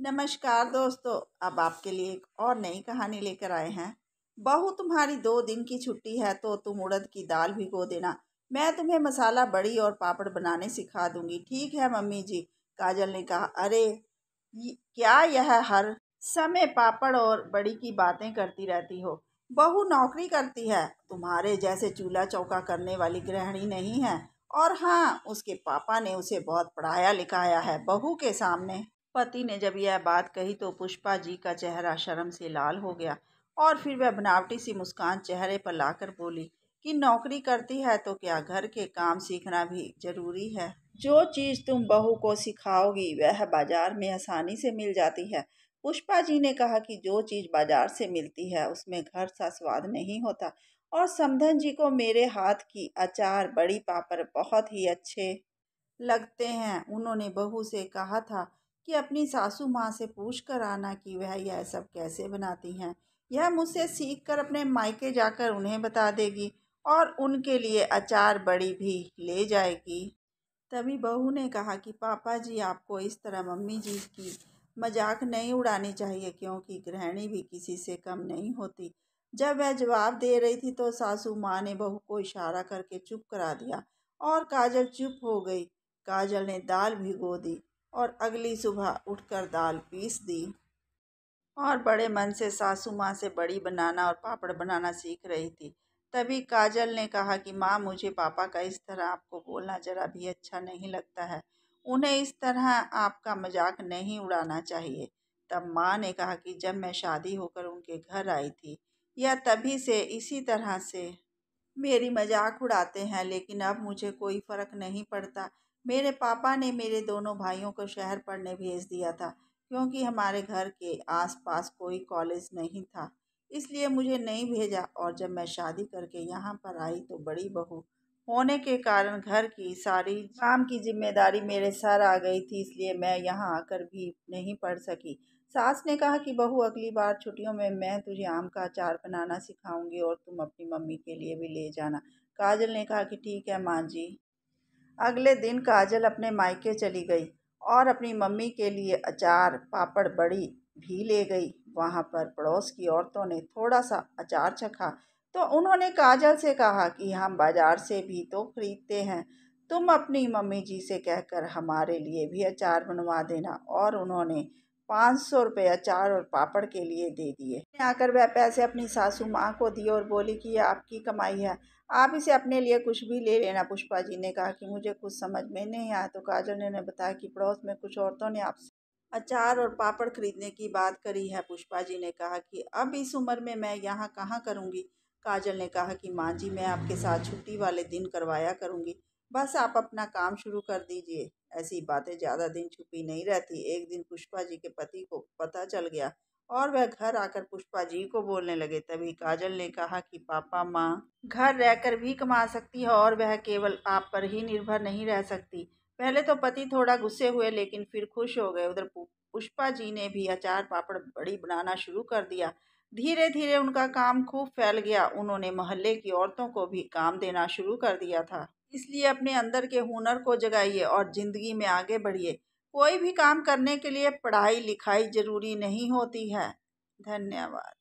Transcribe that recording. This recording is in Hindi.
नमस्कार दोस्तों अब आपके लिए एक और नई कहानी लेकर आए हैं बहू तुम्हारी दो दिन की छुट्टी है तो तुम उड़द की दाल भिगो देना मैं तुम्हें मसाला बड़ी और पापड़ बनाने सिखा दूंगी ठीक है मम्मी जी काजल ने कहा अरे क्या यह हर समय पापड़ और बड़ी की बातें करती रहती हो बहू नौकरी करती है तुम्हारे जैसे चूल्हा चौका करने वाली गृहिणी नहीं है और हाँ उसके पापा ने उसे बहुत पढ़ाया लिखाया है बहू के सामने पति ने जब यह बात कही तो पुष्पा जी का चेहरा शर्म से लाल हो गया और फिर वह बनावटी सी मुस्कान चेहरे पर लाकर बोली कि नौकरी करती है तो क्या घर के काम सीखना भी जरूरी है जो चीज़ तुम बहू को सिखाओगी वह बाज़ार में आसानी से मिल जाती है पुष्पा जी ने कहा कि जो चीज़ बाज़ार से मिलती है उसमें घर सा स्वाद नहीं होता और समधन जी को मेरे हाथ की अचार बड़ी पापड़ बहुत ही अच्छे लगते हैं उन्होंने बहू से कहा था कि अपनी सासू माँ से पूछ कर आना कि वह यह सब कैसे बनाती हैं यह मुझसे सीख कर अपने मायके जाकर उन्हें बता देगी और उनके लिए अचार बड़ी भी ले जाएगी तभी बहू ने कहा कि पापा जी आपको इस तरह मम्मी जी की मजाक नहीं उड़ानी चाहिए क्योंकि गृहिणी भी किसी से कम नहीं होती जब वह जवाब दे रही थी तो सासू माँ ने बहू को इशारा करके चुप करा दिया और काजल चुप हो गई काजल ने दाल भिगो दी और अगली सुबह उठकर दाल पीस दी और बड़े मन से सासू माँ से बड़ी बनाना और पापड़ बनाना सीख रही थी तभी काजल ने कहा कि माँ मुझे पापा का इस तरह आपको बोलना ज़रा भी अच्छा नहीं लगता है उन्हें इस तरह आपका मजाक नहीं उड़ाना चाहिए तब माँ ने कहा कि जब मैं शादी होकर उनके घर आई थी या तभी से इसी तरह से मेरी मजाक उड़ाते हैं लेकिन अब मुझे कोई फ़र्क नहीं पड़ता मेरे पापा ने मेरे दोनों भाइयों को शहर पढ़ने भेज दिया था क्योंकि हमारे घर के आसपास कोई कॉलेज नहीं था इसलिए मुझे नहीं भेजा और जब मैं शादी करके यहाँ पर आई तो बड़ी बहू होने के कारण घर की सारी काम की जिम्मेदारी मेरे सर आ गई थी इसलिए मैं यहाँ आकर भी नहीं पढ़ सकी सास ने कहा कि बहू अगली बार छुट्टियों में मैं तुझे आम का अचार बनाना सिखाऊंगी और तुम अपनी मम्मी के लिए भी ले जाना काजल ने कहा कि ठीक है माँ जी अगले दिन काजल अपने मायके चली गई और अपनी मम्मी के लिए अचार पापड़ बड़ी भी ले गई वहाँ पर पड़ोस की औरतों ने थोड़ा सा अचार चखा तो उन्होंने काजल से कहा कि हम बाज़ार से भी तो ख़रीदते हैं तुम अपनी मम्मी जी से कहकर हमारे लिए भी अचार बनवा देना और उन्होंने पाँच सौ रुपये अचार और पापड़ के लिए दे दिए आकर वह पैसे अपनी सासू माँ को दिए और बोली कि यह आपकी कमाई है आप इसे अपने लिए कुछ भी ले लेना पुष्पा जी ने कहा कि मुझे कुछ समझ में नहीं आया तो काजल ने उन्हें बताया कि पड़ोस में कुछ औरतों ने आपसे अचार और पापड़ खरीदने की बात करी है पुष्पा जी ने कहा कि अब इस उम्र में मैं यहाँ कहाँ करूँगी काजल ने कहा कि माँ जी मैं आपके साथ छुट्टी वाले दिन करवाया करूँगी बस आप अपना काम शुरू कर दीजिए ऐसी बातें ज़्यादा दिन छुपी नहीं रहती एक दिन पुष्पा जी के पति को पता चल गया और वह घर आकर पुष्पा जी को बोलने लगे तभी काजल ने कहा कि पापा माँ घर रहकर भी कमा सकती है और वह केवल आप पर ही निर्भर नहीं रह सकती पहले तो पति थोड़ा गुस्से हुए लेकिन फिर खुश हो गए उधर पुष्पा जी ने भी अचार पापड़ बड़ी बनाना शुरू कर दिया धीरे धीरे उनका काम खूब फैल गया उन्होंने मोहल्ले की औरतों को भी काम देना शुरू कर दिया था इसलिए अपने अंदर के हुनर को जगाइए और ज़िंदगी में आगे बढ़िए कोई भी काम करने के लिए पढ़ाई लिखाई ज़रूरी नहीं होती है धन्यवाद